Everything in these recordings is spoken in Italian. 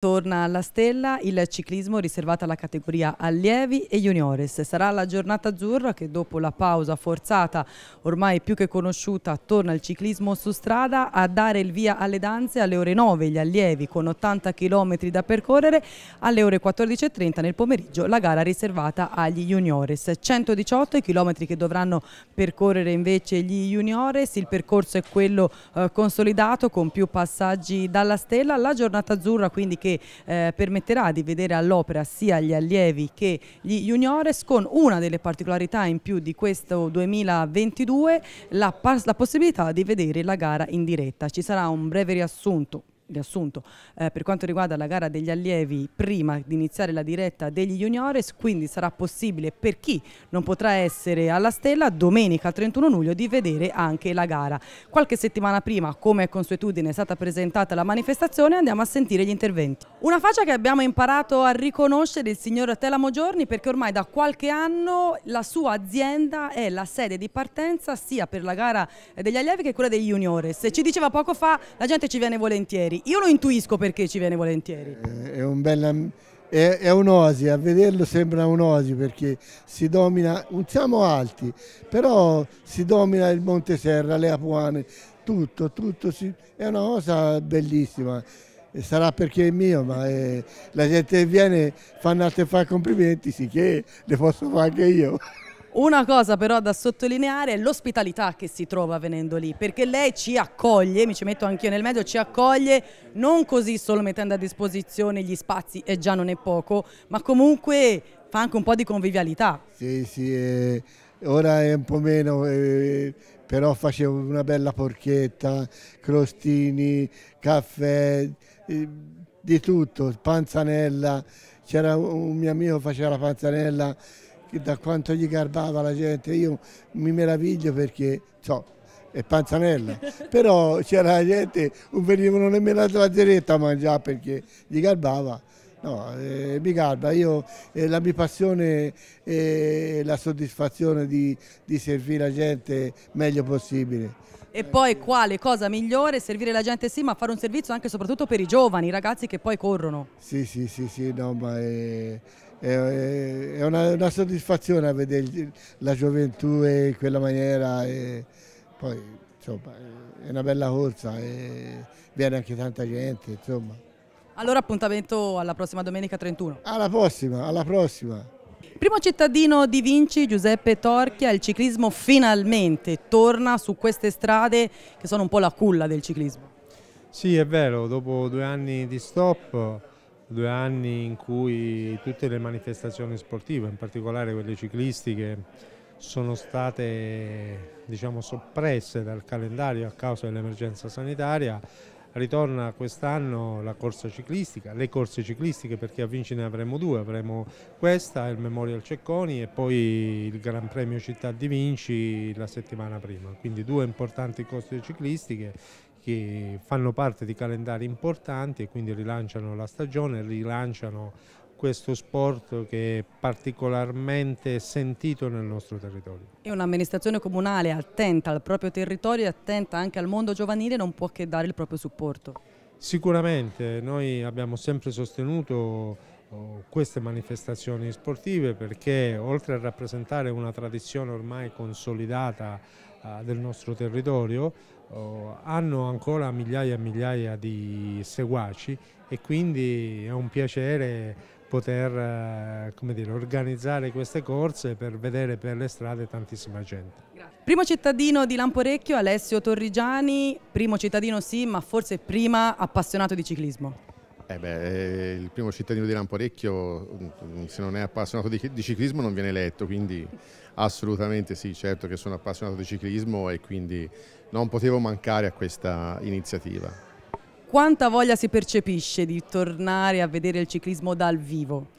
Torna alla stella il ciclismo riservato alla categoria allievi e juniores. Sarà la giornata azzurra che dopo la pausa forzata, ormai più che conosciuta, torna il ciclismo su strada a dare il via alle danze alle ore 9 gli allievi con 80 km da percorrere, alle ore 14.30 nel pomeriggio la gara riservata agli juniores. 118 i chilometri che dovranno percorrere invece gli juniores, il percorso è quello eh, consolidato con più passaggi dalla stella, la giornata azzurra quindi che che eh, permetterà di vedere all'opera sia gli allievi che gli juniores con una delle particolarità in più di questo 2022, la, la possibilità di vedere la gara in diretta. Ci sarà un breve riassunto riassunto eh, per quanto riguarda la gara degli allievi prima di iniziare la diretta degli juniores quindi sarà possibile per chi non potrà essere alla stella domenica 31 luglio di vedere anche la gara qualche settimana prima come è consuetudine è stata presentata la manifestazione andiamo a sentire gli interventi una faccia che abbiamo imparato a riconoscere il signor Telamo Giorni perché ormai da qualche anno la sua azienda è la sede di partenza sia per la gara degli allievi che quella degli juniores ci diceva poco fa la gente ci viene volentieri volentieri. Io lo intuisco perché ci viene volentieri. Eh, è, un bella, è, è un'osi, a vederlo sembra un'osi perché si domina, non siamo alti, però si domina il Monte Serra, le Apuane, tutto, tutto si, è una cosa bellissima sarà perché è mio, ma eh, la gente che viene fanno altre fare complimenti, sì che le posso fare anche io. Una cosa però da sottolineare è l'ospitalità che si trova venendo lì, perché lei ci accoglie, mi ci metto anch'io nel mezzo, ci accoglie non così solo mettendo a disposizione gli spazi, e già non è poco, ma comunque fa anche un po' di convivialità. Sì, sì, eh, ora è un po' meno, eh, però facevo una bella porchetta, crostini, caffè, eh, di tutto, panzanella, c'era un mio amico che faceva la panzanella, da quanto gli garbava la gente, io mi meraviglio perché so, è panzanella, però c'era la gente, non venivano nemmeno la zeretta a mangiare perché gli garbava. No, eh, mi garba, io, eh, la mia passione è la soddisfazione di, di servire la gente meglio possibile. E poi quale cosa migliore servire la gente sì, ma fare un servizio anche e soprattutto per i giovani, i ragazzi che poi corrono. Sì, sì, sì, sì, no, ma è, è, è una, una, soddisfazione vedere la gioventù in quella maniera. E poi, insomma, è una bella corsa e viene anche tanta gente, insomma. Allora appuntamento alla prossima domenica 31. Alla prossima, alla prossima. Primo cittadino di Vinci, Giuseppe Torchia, il ciclismo finalmente torna su queste strade che sono un po' la culla del ciclismo. Sì, è vero, dopo due anni di stop, due anni in cui tutte le manifestazioni sportive, in particolare quelle ciclistiche, sono state diciamo, soppresse dal calendario a causa dell'emergenza sanitaria, ritorna quest'anno la corsa ciclistica, le corse ciclistiche perché a Vinci ne avremo due, avremo questa, il Memorial Cecconi e poi il Gran Premio Città di Vinci la settimana prima, quindi due importanti corse ciclistiche che fanno parte di calendari importanti e quindi rilanciano la stagione, rilanciano questo sport che è particolarmente sentito nel nostro territorio. E un'amministrazione comunale attenta al proprio territorio e attenta anche al mondo giovanile non può che dare il proprio supporto. Sicuramente, noi abbiamo sempre sostenuto oh, queste manifestazioni sportive perché oltre a rappresentare una tradizione ormai consolidata ah, del nostro territorio oh, hanno ancora migliaia e migliaia di seguaci e quindi è un piacere poter eh, dire, organizzare queste corse per vedere per le strade tantissima gente. Grazie. Primo cittadino di Lamporecchio, Alessio Torrigiani, primo cittadino sì, ma forse prima appassionato di ciclismo. Eh beh, eh, il primo cittadino di Lamporecchio, mm, se non è appassionato di, ciclismo, non viene eletto, quindi assolutamente sì, certo che sono appassionato di ciclismo e quindi non potevo mancare a questa iniziativa. Quanta voglia si percepisce di tornare a vedere il ciclismo dal vivo?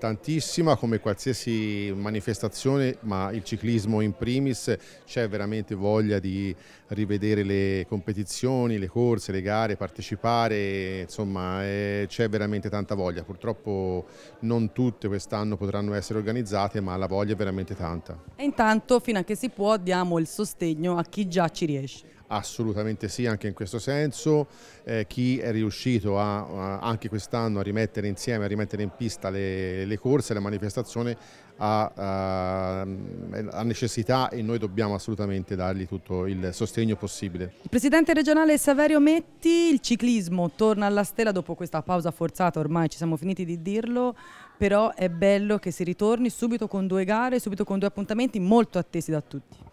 tantissima come qualsiasi manifestazione, ma il ciclismo in primis c'è veramente voglia di rivedere le competizioni, le corse, le gare, partecipare, insomma eh, c'è veramente tanta voglia. Purtroppo non tutte quest'anno potranno essere organizzate, ma la voglia è veramente tanta. E intanto, fino a che si può, diamo il sostegno a chi già ci riesce. Assolutamente sì, anche in questo senso. Eh, chi è riuscito a, a, anche quest'anno a rimettere insieme, a rimettere in pista le, le corse, la manifestazione, ehm, ha, necessità e noi dobbiamo assolutamente dargli tutto il sostegno possibile. Il presidente regionale Saverio Metti, il ciclismo torna alla stella dopo questa pausa forzata, ormai ci siamo finiti di dirlo, però è bello che si ritorni subito con due gare, subito con due appuntamenti molto attesi da tutti.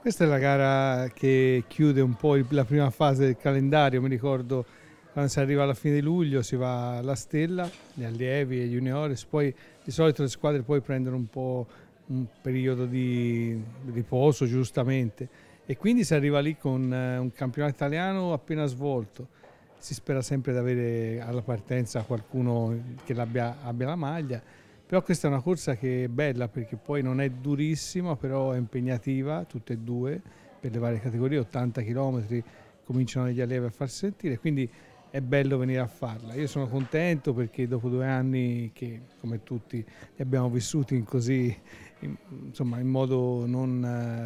Questa è la gara che chiude un po' la prima fase del calendario, mi ricordo quando si arriva alla fine di luglio si va alla Stella, gli allievi e gli juniores, poi di solito le squadre poi prendono un po' un periodo di riposo giustamente e quindi si arriva lì con eh, un campionato italiano appena svolto, si spera sempre di avere alla partenza qualcuno che abbia, abbia la maglia però questa è una corsa che è bella perché poi non è durissima, però è impegnativa, tutte e due, per le varie categorie, 80 km, cominciano gli allievi a far sentire, quindi è bello venire a farla. Io sono contento perché dopo due anni che, come tutti, li abbiamo vissuti in così, in, insomma, in modo non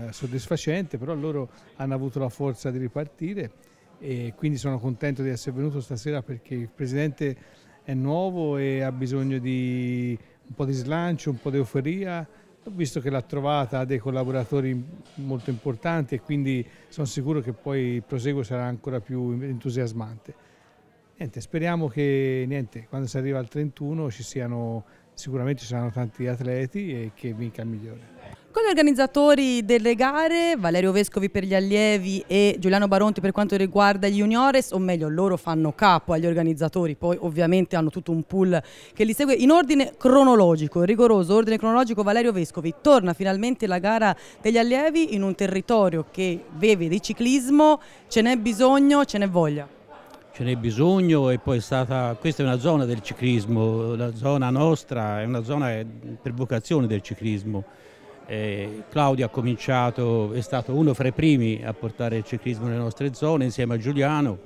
eh, soddisfacente, però loro hanno avuto la forza di ripartire e quindi sono contento di essere venuto stasera perché il Presidente è nuovo e ha bisogno di un po' di slancio, un po' di euforia, ho visto che l'ha trovata, ha dei collaboratori molto importanti e quindi sono sicuro che poi il proseguo sarà ancora più entusiasmante. Niente, speriamo che niente, quando si arriva al 31 ci siano, sicuramente ci saranno tanti atleti e che vinca il migliore. Con gli organizzatori delle gare, Valerio Vescovi per gli allievi e Giuliano Baronti per quanto riguarda gli juniores, o meglio loro fanno capo agli organizzatori, poi ovviamente hanno tutto un pool che li segue in ordine cronologico, rigoroso ordine cronologico, Valerio Vescovi torna finalmente la gara degli allievi in un territorio che beve di ciclismo, ce n'è bisogno, ce n'è voglia. Ce n'è bisogno e poi è stata, questa è una zona del ciclismo, la zona nostra è una zona per vocazione del ciclismo eh, Claudio ha cominciato, è stato uno fra i primi a portare il ciclismo nelle nostre zone insieme a Giuliano.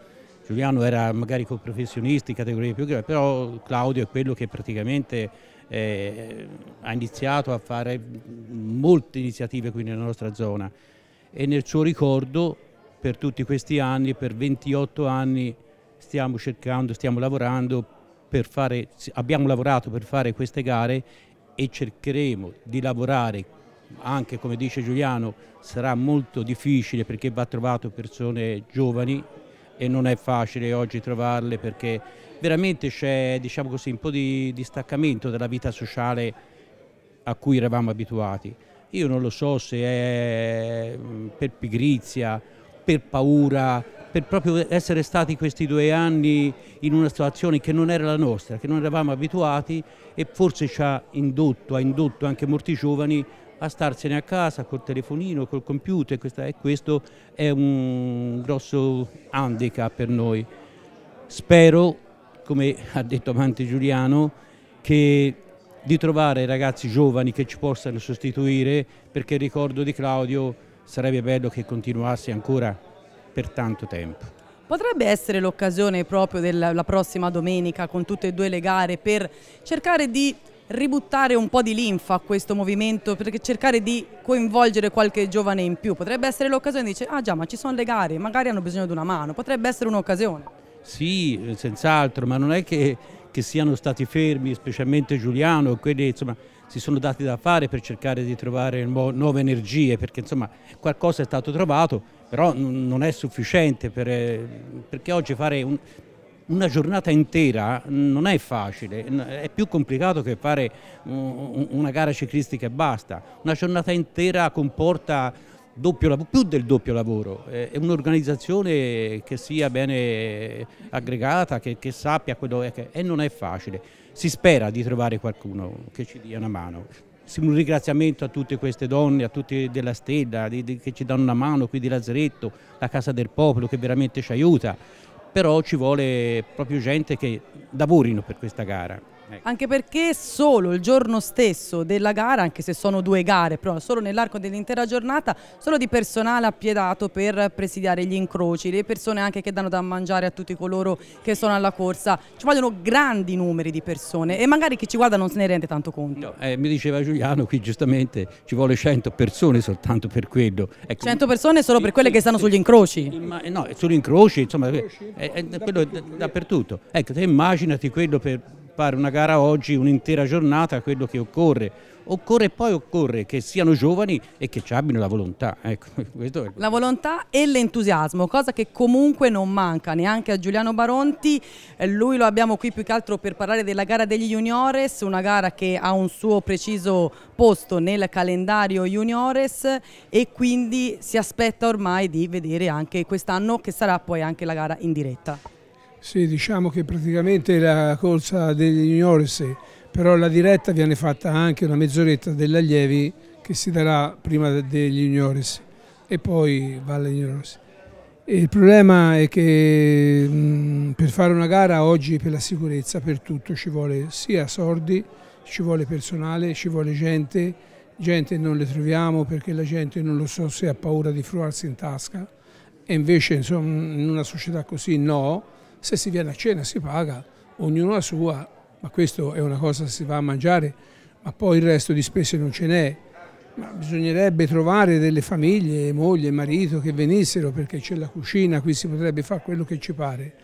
Giuliano era magari con professionisti, categorie più grandi, però Claudio è quello che praticamente eh, ha iniziato a fare molte iniziative qui nella nostra zona e nel suo ricordo per tutti questi anni, per 28 anni stiamo cercando, stiamo lavorando per fare, abbiamo lavorato per fare queste gare e cercheremo di lavorare anche come dice Giuliano sarà molto difficile perché va trovato persone giovani e non è facile oggi trovarle perché veramente c'è diciamo così, un po' di distaccamento dalla vita sociale a cui eravamo abituati. Io non lo so se è mm, per pigrizia, per paura, per proprio essere stati questi due anni in una situazione che non era la nostra, che non eravamo abituati e forse ci ha indotto, ha indotto anche molti giovani a starsene a casa col telefonino, col computer e questo è un grosso handicap per noi. Spero, come ha detto Amante Giuliano, che di trovare ragazzi giovani che ci possano sostituire perché il ricordo di Claudio sarebbe bello che continuasse ancora per tanto tempo. Potrebbe essere l'occasione proprio della prossima domenica con tutte e due le gare per cercare di ributtare un po' di linfa a questo movimento perché cercare di coinvolgere qualche giovane in più. Potrebbe essere l'occasione di dire, ah già, ma ci sono le gare, magari hanno bisogno di una mano, potrebbe essere un'occasione. Sì, eh, senz'altro, ma non è che, che, siano stati fermi, specialmente Giuliano, quelli insomma si sono dati da fare per cercare di trovare nuove energie, perché insomma qualcosa è stato trovato, però non è sufficiente per, eh, perché oggi fare un, una giornata intera non è facile, è più complicato che fare una gara ciclistica e basta. Una giornata intera comporta doppio, più del doppio lavoro, eh, è un'organizzazione che sia bene aggregata, che, che sappia quello che è e non è facile. Si spera di trovare qualcuno che ci dia una mano. Un ringraziamento a tutte queste donne, a tutti della Stella, di, di, che ci danno una mano qui di Lazzaretto, la Casa del Popolo che veramente ci aiuta però ci vuole proprio gente che lavorino per questa gara. Ecco. anche perché solo il giorno stesso della gara, anche se sono due gare, però solo nell'arco dell'intera giornata, solo di personale appiedato per presidiare gli incroci, le persone anche che danno da mangiare a tutti coloro che sono alla corsa, ci vogliono grandi numeri di persone e magari chi ci guarda non se ne rende tanto conto. No, eh, mi diceva Giuliano, qui giustamente ci vuole 100 persone soltanto per quello. Ecco, 100 persone solo per quelle che stanno sugli incroci? Ma, eh, no, sugli incroci, insomma, eh, eh, è, è, è quello dappertutto. Ecco, te immaginati quello per sviluppare una gara oggi, un'intera giornata, quello che occorre. Occorre poi occorre che siano giovani e che ci abbiano la volontà. Ecco, la volontà e l'entusiasmo, cosa che comunque non manca neanche a Giuliano Baronti. Eh, lui lo abbiamo qui più che altro per parlare della gara degli juniores, una gara che ha un suo preciso posto nel calendario juniores e quindi si aspetta ormai di vedere anche quest'anno che sarà poi anche la gara in diretta. Sì, diciamo che praticamente la corsa degli juniores, però la diretta viene fatta anche una mezz'oretta degli allievi che si darà prima degli juniores e poi va agli juniores. Il problema è che mh, per fare una gara oggi per la sicurezza, per tutto, ci vuole sia sordi, ci vuole personale, ci vuole gente, gente non le troviamo perché la gente non lo so se ha paura di fruarsi in tasca e invece insomma, in una società così no, se si viene a cena si paga, ognuno la sua, ma questo è una cosa che si va a mangiare, ma poi il resto di spese non ce n'è. Ma bisognerebbe trovare delle famiglie, moglie, marito che venissero perché c'è la cucina, qui si potrebbe fare quello che ci pare.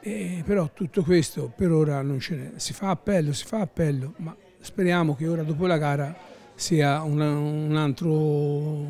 E però tutto questo per ora non ce n'è. Si fa appello, si fa appello, ma speriamo che ora dopo la gara sia un, un altro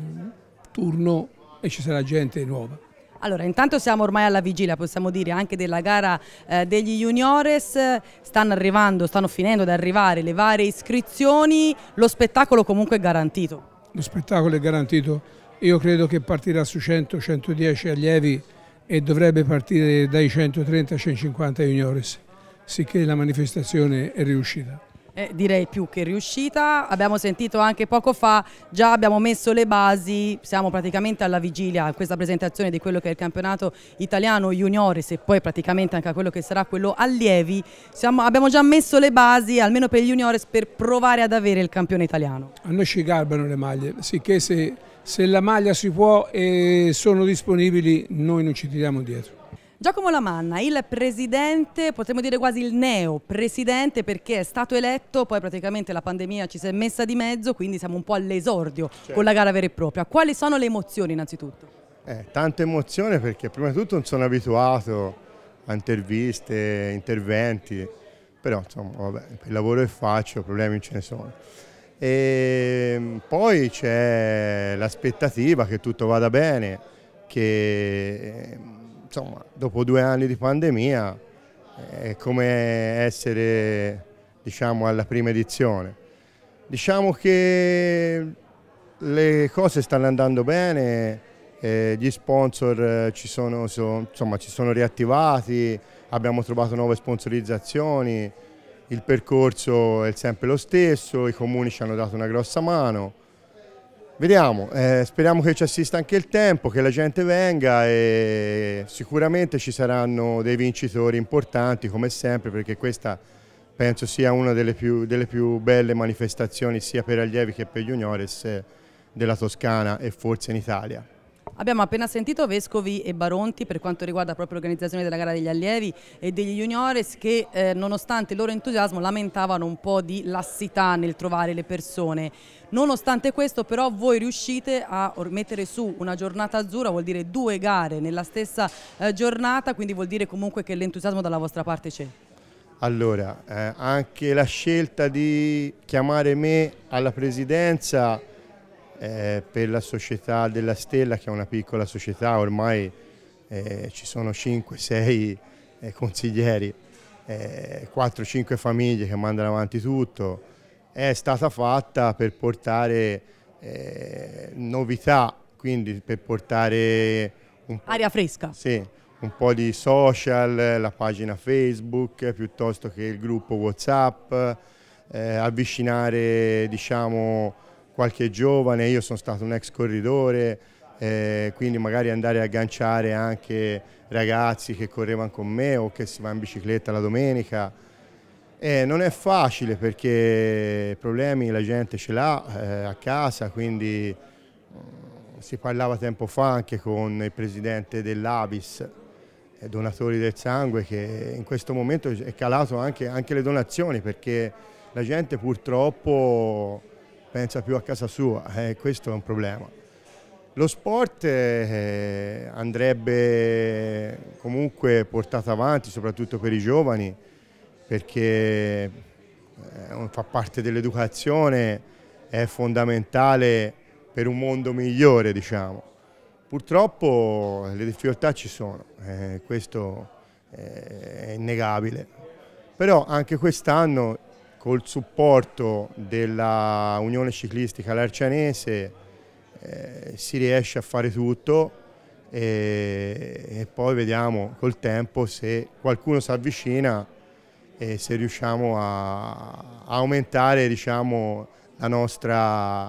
turno e ci sarà gente nuova. Allora, intanto siamo ormai alla vigilia, possiamo dire, anche della gara eh, degli juniores, stanno arrivando, stanno finendo di arrivare le varie iscrizioni, lo spettacolo comunque è garantito. Lo spettacolo è garantito, io credo che partirà su 100-110 allievi e dovrebbe partire dai 130-150 juniores, sicché la manifestazione è riuscita. Eh, direi più che riuscita, abbiamo sentito anche poco fa, già abbiamo messo le basi, siamo praticamente alla vigilia a questa presentazione di quello che è il campionato italiano juniores e poi praticamente anche a quello che sarà quello allievi, siamo, abbiamo già messo le basi almeno per gli juniores per provare ad avere il campione italiano. A noi ci garbano le maglie, sicché se, se la maglia si può e sono disponibili noi non ci tiriamo dietro. Giacomo Lamanna, il presidente, potremmo dire quasi il neo presidente perché è stato eletto, poi praticamente la pandemia ci si è messa di mezzo, quindi siamo un po' all'esordio certo. con la gara vera e propria. Quali sono le emozioni innanzitutto? Eh, tanta emozione perché prima di tutto non sono abituato a interviste, interventi, però insomma vabbè, il lavoro che faccio, problemi ce ne sono. E ehm, poi c'è l'aspettativa che tutto vada bene, che ehm, insomma, dopo due anni di pandemia eh, è come essere diciamo, alla prima edizione. Diciamo che le cose stanno andando bene, eh, gli sponsor eh, ci sono, insomma, ci sono riattivati, abbiamo trovato nuove sponsorizzazioni, il percorso è sempre lo stesso, i comuni ci hanno dato una grossa mano. Vediamo, eh, speriamo che ci assista anche il tempo, che la gente venga e sicuramente ci saranno dei vincitori importanti come sempre perché questa penso sia una delle più, delle più belle manifestazioni sia per allievi che per juniores eh, della Toscana e forse in Italia. Abbiamo appena sentito Vescovi e Baronti per quanto riguarda proprio l'organizzazione della gara degli allievi e degli juniores che eh, nonostante il loro entusiasmo lamentavano un po' di lassità nel trovare le persone. Nonostante questo però voi riuscite a mettere su una giornata azzurra, vuol dire due gare nella stessa eh, giornata, quindi vuol dire comunque che l'entusiasmo dalla vostra parte c'è. Allora, eh, anche la scelta di chiamare me alla presidenza eh, per la società della Stella che è una piccola società, ormai eh, ci sono 5-6 eh, consiglieri, 4-5 eh, famiglie che mandano avanti tutto, è stata fatta per portare eh, novità, quindi per portare... Aria fresca. Sì, un po' di social, la pagina Facebook piuttosto che il gruppo Whatsapp, eh, avvicinare diciamo, qualche giovane, io sono stato un ex corridore, eh, quindi magari andare a agganciare anche ragazzi che correvano con me o che si va in bicicletta la domenica. Eh, non è facile perché problemi la gente ce l'ha eh, a casa, quindi mm, si parlava tempo fa anche con il presidente dell'Avis, eh, donatori del sangue, che in questo momento è calato anche, anche le donazioni perché la gente purtroppo pensa più a casa sua e eh, questo è un problema. Lo sport eh, andrebbe comunque portato avanti, soprattutto per i giovani, perché eh, fa parte dell'educazione, è fondamentale per un mondo migliore, diciamo. Purtroppo le difficoltà ci sono, eh, questo eh, è innegabile. Però anche quest'anno col supporto della Unione Ciclistica Larcianese eh, si riesce a fare tutto e, e, poi vediamo col tempo se qualcuno si avvicina e se riusciamo a, aumentare diciamo, nostra,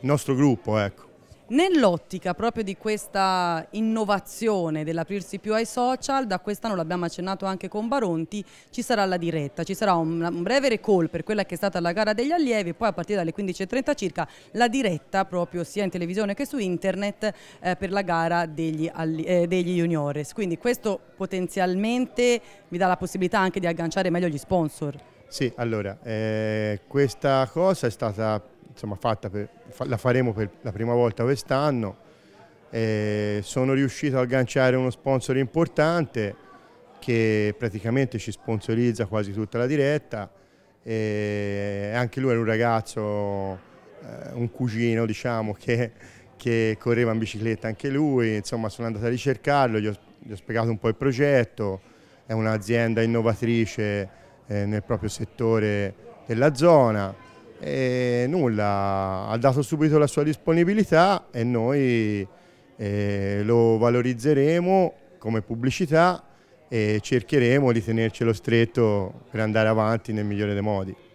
il nostro gruppo. Ecco. Nell'ottica proprio di questa innovazione dell'aprirsi più ai social, da quest'anno l'abbiamo accennato anche con Baronti, ci sarà la diretta, ci sarà un, un, breve recall per quella che è stata la gara degli allievi, poi a partire dalle 15.30 circa la diretta proprio sia in televisione che su internet eh, per la gara degli, eh, degli juniores. Quindi questo potenzialmente vi dà la possibilità anche di agganciare meglio gli sponsor. Sì, allora, eh, questa cosa è stata insomma, per, la faremo per la prima volta quest'anno. Eh, sono riuscito a agganciare uno sponsor importante che praticamente ci sponsorizza quasi tutta la diretta e anche lui era un ragazzo, eh, un cugino diciamo, che, che, correva in bicicletta anche lui, insomma sono andato a ricercarlo, gli ho, gli ho spiegato un po' il progetto, è un'azienda innovatrice eh, nel proprio settore della zona, e nulla, ha dato subito la sua disponibilità e noi eh, lo valorizzeremo come pubblicità e cercheremo di tenercelo stretto per andare avanti nel migliore dei modi.